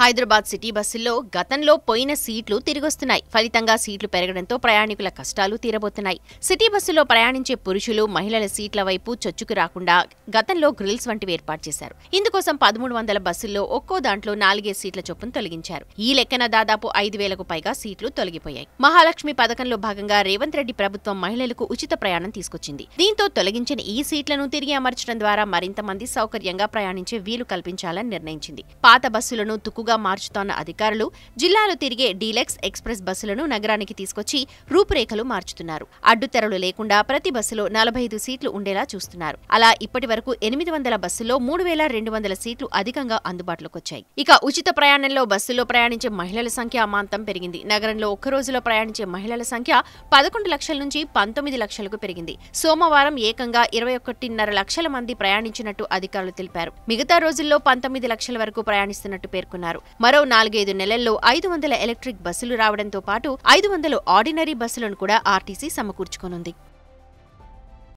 Hyderabad city బస్సుల్లో గతంలో పోయిన సీట్లు తిరిగొస్తున్నాయి ఫలితంగా సీట్లు పెరగడంతో ప్రయాణికుల కష్టాలు తీరబోతున్నాయి సిటీ బస్సులో ప్రయాణించే పురుషులు మహిళల సీట్ల వైపు చొచ్చుకు రాకుండా గతంలో గ్రిల్స్ వంటివి ఏర్పాటు చేశారు ఇందుకోసం పదమూడు వందల బస్సుల్లో ఒక్కో దాంట్లో నాలుగే సీట్ల చొప్పును తొలగించారు ఈ లెక్కన దాదాపు ఐదు వేలకు పైగా సీట్లు తొలగిపోయాయి మహాలక్ష్మి పథకంలో భాగంగా రేవంత్ రెడ్డి ప్రభుత్వం మహిళలకు ఉచిత ప్రయాణం తీసుకొచ్చింది దీంతో తొలగించిన ఈ సీట్లను తిరిగి అమర్చడం ద్వారా మరింత మంది సౌకర్యంగా ప్రయాణించే వీలు కల్పించాలని నిర్ణయించింది పాత బస్సులను తుక్కు గా మార్చుతోన్న అధికారులు జిల్లాలో తిరిగే డీలెక్స్ ఎక్స్ప్రెస్ బస్సులను నగరానికి తీసుకొచ్చి రూపురేఖలు మార్చుతున్నారు అడ్డుతెరలు లేకుండా ప్రతి బస్సులో నలభై ఐదు సీట్లు ఉండేలా చూస్తున్నారు అలా ఇప్పటి వరకు ఎనిమిది వందల బస్సుల్లో మూడు వేల రెండు వందల సీట్లు అధికంగా అందుబాటులోకి వచ్చాయి ఇక ఉచిత ప్రయాణంలో బస్సుల్లో ప్రయాణించే మహిళల సంఖ్య అమాంతం పెరిగింది నగరంలో ఒక్క రోజులో ప్రయాణించే మహిళల సంఖ్య పదకొండు లక్షల నుంచి పంతొమ్మిది లక్షలకు పెరిగింది సోమవారం ఏకంగా ఇరవై ఒకటిన్నర లక్షల మంది ప్రయాణించినట్టు అధికారులు తెలిపారు మిగతా రోజుల్లో పంతొమ్మిది లక్షల వరకు ప్రయాణిస్తున్నట్టు పేర్కొన్నారు చెప్పారు మరో నాలుగైదు నెలల్లో ఐదు వందల ఎలక్ట్రిక్ బస్సులు రావడంతో పాటు ఐదు వందల ఆర్డినరీ బస్సులను కూడా ఆర్టీసీ సమకూర్చుకోనుంది